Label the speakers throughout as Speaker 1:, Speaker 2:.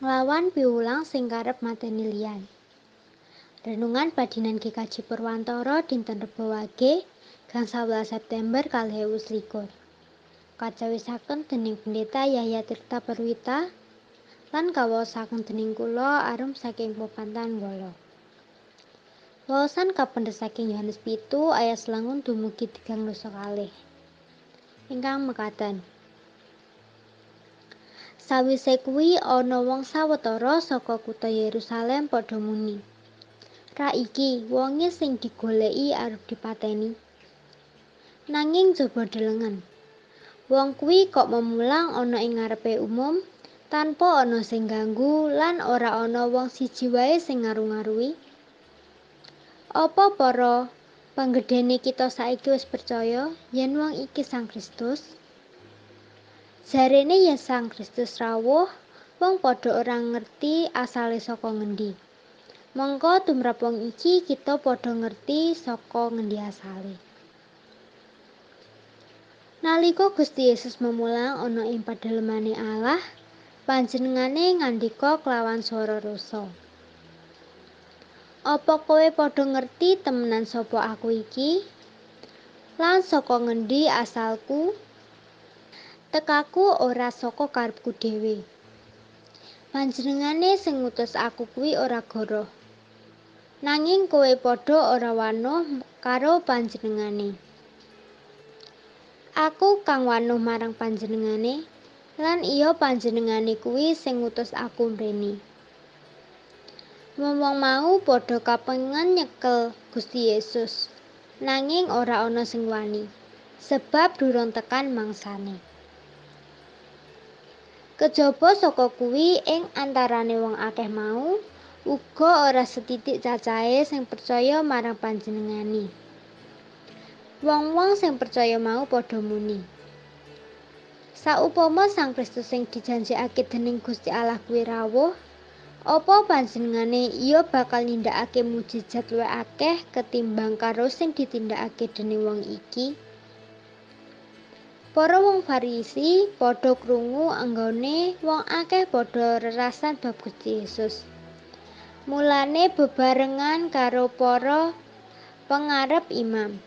Speaker 1: melawan piwulang sing karep mateni liyan. Renungan badinan GKJ Purwantara dinten Rebo Wage, gang 11 September 2021. Kacawisaken dening Pendeta Yahya Tirta Perwita lan kawaosaken dening kula arum saking Popantan wolo. Wawasan kapendhet saking Yohanes pitu ayat selangun dumugi tigang dosa kalih. Ingkang mekaten. Sawise kuwi ana wong sawetara saka kutha Yerusalem padha muni. Ra iki wonge sing digoleki arep dipateni. Nanging coba delengen. Wong kuwi kok memulang ana ing ngarepe umum tanpa ana sing ganggu lan ora ana wong siji wae sing ngaru-ngarui. Apa para penggedene kita saiki wis percaya yen wong iki Sang Kristus? Jarene ya Sang Kristus rawuh, wong padha ora ngerti asale saka ngendi. Mengko tumrap wong iki kita padha ngerti saka ngendi asale. Nalika Gusti Yesus memulang ana ing padelemane Allah, panjenengane ngandika kelawan swara rasa. Apa kowe padha ngerti temenan sapa aku iki? Lan saka ngendi asalku? tekaku ora saka karepku dhewe. Panjenengane sing ngutus aku kuwi ora goroh. Nanging kowe padha ora wanuh karo panjenengane. Aku kang wanuh marang panjenengane lan iya panjenengane kuwi sing ngutus aku mrene. Wong-wong mau padha kapengen nyekel Gusti Yesus. Nanging ora ana sing wani sebab durung tekan mangsane. Kejaba saka kuwi ing antarane wong akeh mau uga ora setitik cacahe sing percaya marang panjenengani. Wong-wong sing percaya mau padha muni. Saupama Sang Kristus sing dijanjikake dening Gusti Allah kuwi rawuh, apa panjenengane iya bakal nindakake mujizat luwih akeh ketimbang karo sing ditindakake dening wong iki? Para wong Farisi padha krungu anggone wong akeh padha rerasan bab Gusti Yesus. Mulane bebarengan karo para pengarep imam.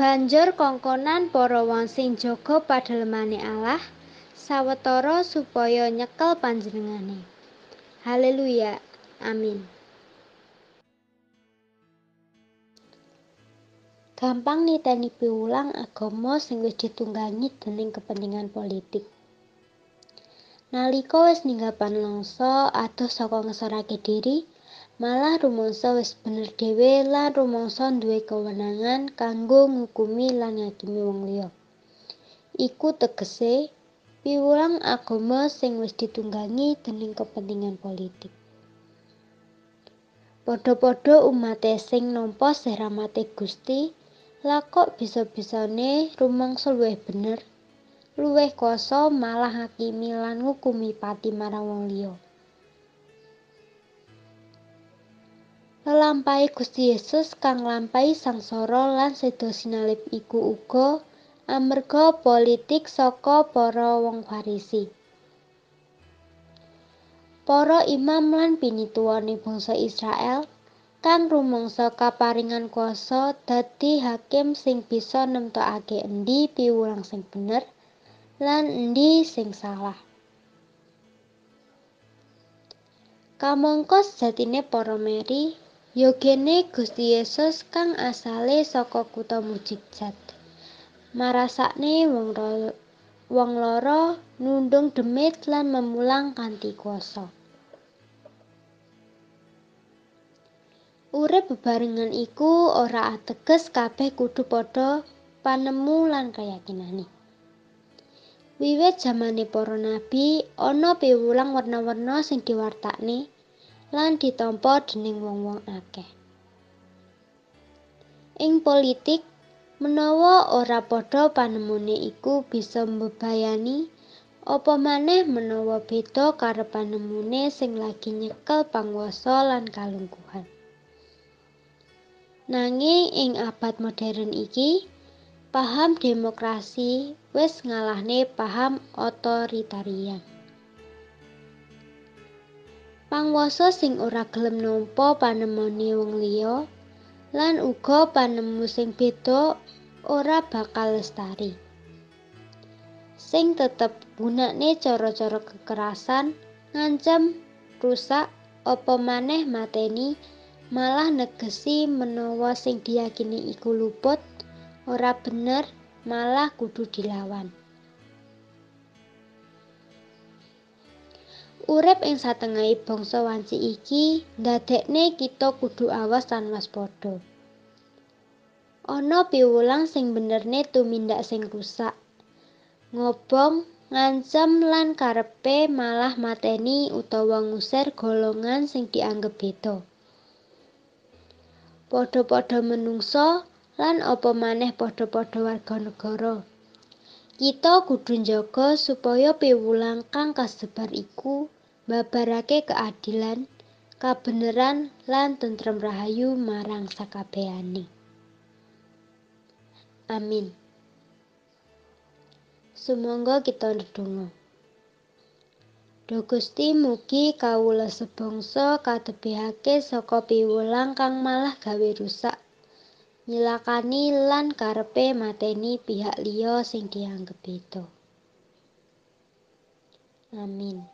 Speaker 1: Banjur kongkonan para wong sing jaga padhelmane Allah sawetara supaya nyekel panjenengane. Haleluya. Amin. gampang niteni piwulang agama sing wis ditunggangi dening kepentingan politik. Nalika wis ninggal panlangsa atau saka ngesorake diri, malah rumangsa wis bener dhewe lan rumangsa duwe kewenangan kanggo ngukumi lan ngakimi wong liya. Iku tegese piwulang agama sing wis ditunggangi dening kepentingan politik. podo-podo umate sing nampa sehramate Gusti lakok biso bisane rumangsa luwih bener luwih koso malah hakimi lan ngukumi pati marang wong liya lelampai Gusti Yesus kang lampai sangsara lan sedosinalip iku uga amerga politik saka para wong farisi Para imam lan pinituwane bangsa Israel kan rumangsa kaparingan kuasa dadi hakim sing bisa nemtokake endi piwulang sing bener lan endi sing salah. Kamangka jatine para meri yogene Gusti Yesus kang asale saka kutha mujizat. Marasakne wong loro nundung demit lan memulang kanthi kuasa. Urip bebarengan iku ora ateges kabeh kudu padha panemu lan keyakinane. Wiwit zamane para nabi ana piwulang warna-warna sing diwartakne lan ditampa dening wong-wong akeh. Ing politik, menawa ora padha panemune iku bisa mbebayani apa maneh menawa beda karo panemune sing lagi nyekel panguwasa lan kalungkuhan. Nanging ing abad modern iki, paham demokrasi wis ngalahne paham otoritarian. Pangwasa sing ora gelem numpa panemoni wong liya lan uga panemu sing beda ora bakal lestari. Sing tetep gunane cara-cara kekerasan ngancam rusak apa maneh mateni malah negesi menawa sing diyakini iku luput ora bener malah kudu dilawan Urip ing satengahing bangsa wanci iki ndadekne kita kudu awas lan waspada. Ana piwulang sing benerne tumindak sing rusak. Ngobong, ngancem lan karepe malah mateni utawa ngusir golongan sing dianggep beda. padha-padha menungsa lan apa maneh padha-padha warga negara. Kita kudu njaga supaya piwulang kang kasebar iku mbabarake keadilan, kabeneran lan tentrem rahayu marang sakabehane. Amin. Semoga kita ndedonga. Duh Gusti mugi kawula sebangsa kadebihake saka piwulang kang malah gawe rusak nyilakani lan karepe mateni pihak liya sing dianggep beda. Amin.